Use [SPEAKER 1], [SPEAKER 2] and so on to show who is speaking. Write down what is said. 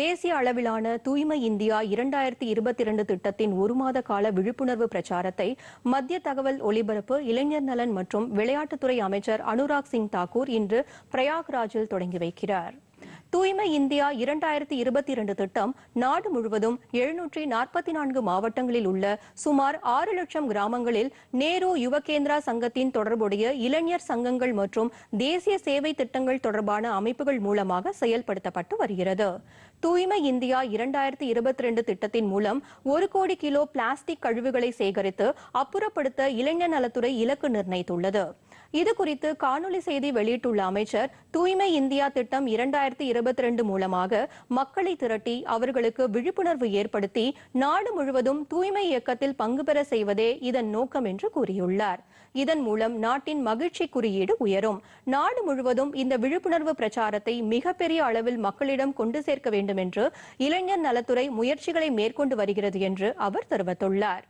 [SPEAKER 1] தேசிய அளவிலான தூய்மை இந்தியா இரண்டாயிரத்தி இருபத்தி இரண்டு திட்டத்தின் ஒரு மாத கால விழிப்புணர்வு பிரச்சாரத்தை மத்திய தகவல் ஒலிபரப்பு இளைஞர் நலன் மற்றும் விளையாட்டுத்துறை அமைச்சர் அனுராக் சிங் தாக்கூர் இன்று பிரயாக்ராஜில் தொடங்கி வைக்கிறாா் தூய்மை இந்தியா இரண்டாயிரத்தி இருபத்தி இரண்டு திட்டம் நாடு முழுவதும் எழுநூற்றி நாற்பத்தி நான்கு மாவட்டங்களில் உள்ள சுமார் ஆறு லட்சம் கிராமங்களில் நேரு யுவகேந்திரா சங்கத்தின் தொடர்புடைய இளைஞர் சங்கங்கள் மற்றும் தேசிய சேவை திட்டங்கள் தொடர்பான அமைப்புகள் மூலமாக செயல்படுத்தப்பட்டு வருகிறது தூய்மை இந்தியா இரண்டாயிரத்தி இருபத்தி ரெண்டு திட்டத்தின் மூலம் ஒரு கோடி கிலோ பிளாஸ்டிக் கழிவுகளை சேகரித்து அப்புறப்படுத்த இளைஞர் நலத்துறை இலக்கு நிர்ணயித்துள்ளது இது குறித்து காணொலி செய்தி வெளியிட்டுள்ள அமைச்சர் தூய்மை இந்தியா திட்டம் இரண்டாயிரத்தி இருபத்தி ரெண்டு மூலமாக மக்களை திரட்டி அவர்களுக்கு விழிப்புணர்வு ஏற்படுத்தி நாடு முழுவதும் தூய்மை இயக்கத்தில் பங்கு பெற செய்வதே இதன் நோக்கம் என்று கூறியுள்ளார் இதன் மூலம் நாட்டின் மகிழ்ச்சி குறியீடு உயரும் நாடு முழுவதும் இந்த விழிப்புணர்வு பிரச்சாரத்தை மிகப்பெரிய அளவில் மக்களிடம் கொண்டு சேர்க்க வேண்டும் என்று இளைஞர் நலத்துறை முயற்சிகளை மேற்கொண்டு வருகிறது என்று அவர் தெரிவித்துள்ளார்